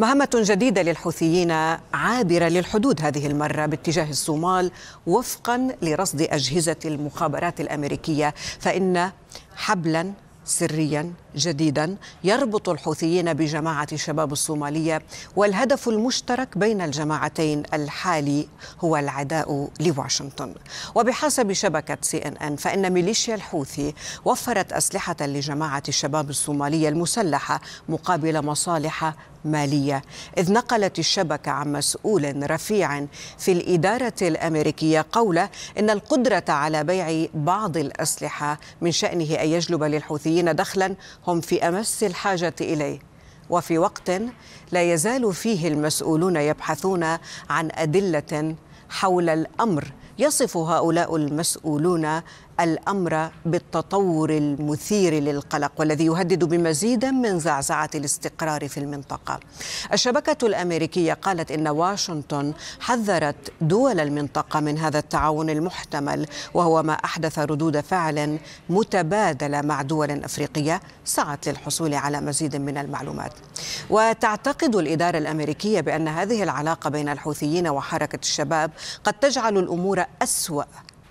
مهمة جديدة للحوثيين عابرة للحدود هذه المرة باتجاه الصومال وفقا لرصد أجهزة المخابرات الأمريكية فإن حبلا سريا جديدا يربط الحوثيين بجماعه الشباب الصوماليه والهدف المشترك بين الجماعتين الحالي هو العداء لواشنطن وبحسب شبكه سي ان ان فان ميليشيا الحوثي وفرت اسلحه لجماعه الشباب الصوماليه المسلحه مقابل مصالح مالية إذ نقلت الشبكة عن مسؤول رفيع في الإدارة الأمريكية قوله إن القدرة على بيع بعض الأسلحة من شأنه أن يجلب للحوثيين دخلا هم في أمس الحاجة إليه وفي وقت لا يزال فيه المسؤولون يبحثون عن أدلة حول الأمر يصف هؤلاء المسؤولون الامر بالتطور المثير للقلق والذي يهدد بمزيد من زعزعه الاستقرار في المنطقه. الشبكه الامريكيه قالت ان واشنطن حذرت دول المنطقه من هذا التعاون المحتمل وهو ما احدث ردود فعل متبادله مع دول افريقيه سعت للحصول على مزيد من المعلومات. وتعتقد الاداره الامريكيه بان هذه العلاقه بين الحوثيين وحركه الشباب قد تجعل الامور اسوأ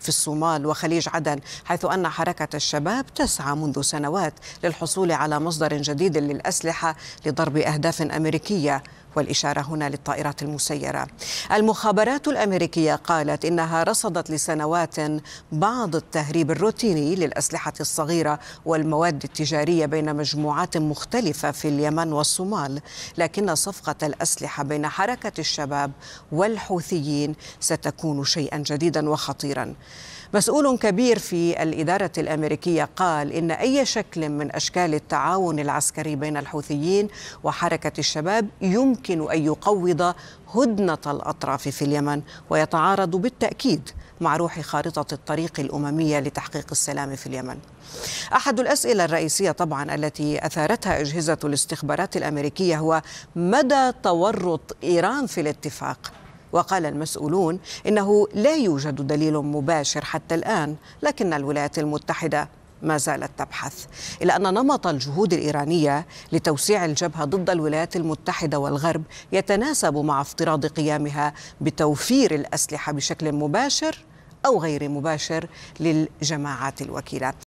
في الصومال وخليج عدن حيث أن حركة الشباب تسعى منذ سنوات للحصول على مصدر جديد للأسلحة لضرب أهداف أمريكية والإشارة هنا للطائرات المسيرة المخابرات الأمريكية قالت إنها رصدت لسنوات بعض التهريب الروتيني للأسلحة الصغيرة والمواد التجارية بين مجموعات مختلفة في اليمن والصومال لكن صفقة الأسلحة بين حركة الشباب والحوثيين ستكون شيئا جديدا وخطيرا مسؤول كبير في الإدارة الأمريكية قال إن أي شكل من أشكال التعاون العسكري بين الحوثيين وحركة الشباب يمكن أن يقوض هدنة الأطراف في اليمن ويتعارض بالتأكيد مع روح خارطة الطريق الأممية لتحقيق السلام في اليمن. أحد الأسئلة الرئيسية طبعا التي أثارتها أجهزة الاستخبارات الأمريكية هو مدى تورط إيران في الاتفاق وقال المسؤولون إنه لا يوجد دليل مباشر حتى الآن لكن الولايات المتحدة ما زالت تبحث إلا أن نمط الجهود الإيرانية لتوسيع الجبهة ضد الولايات المتحدة والغرب يتناسب مع افتراض قيامها بتوفير الأسلحة بشكل مباشر أو غير مباشر للجماعات الوكيلة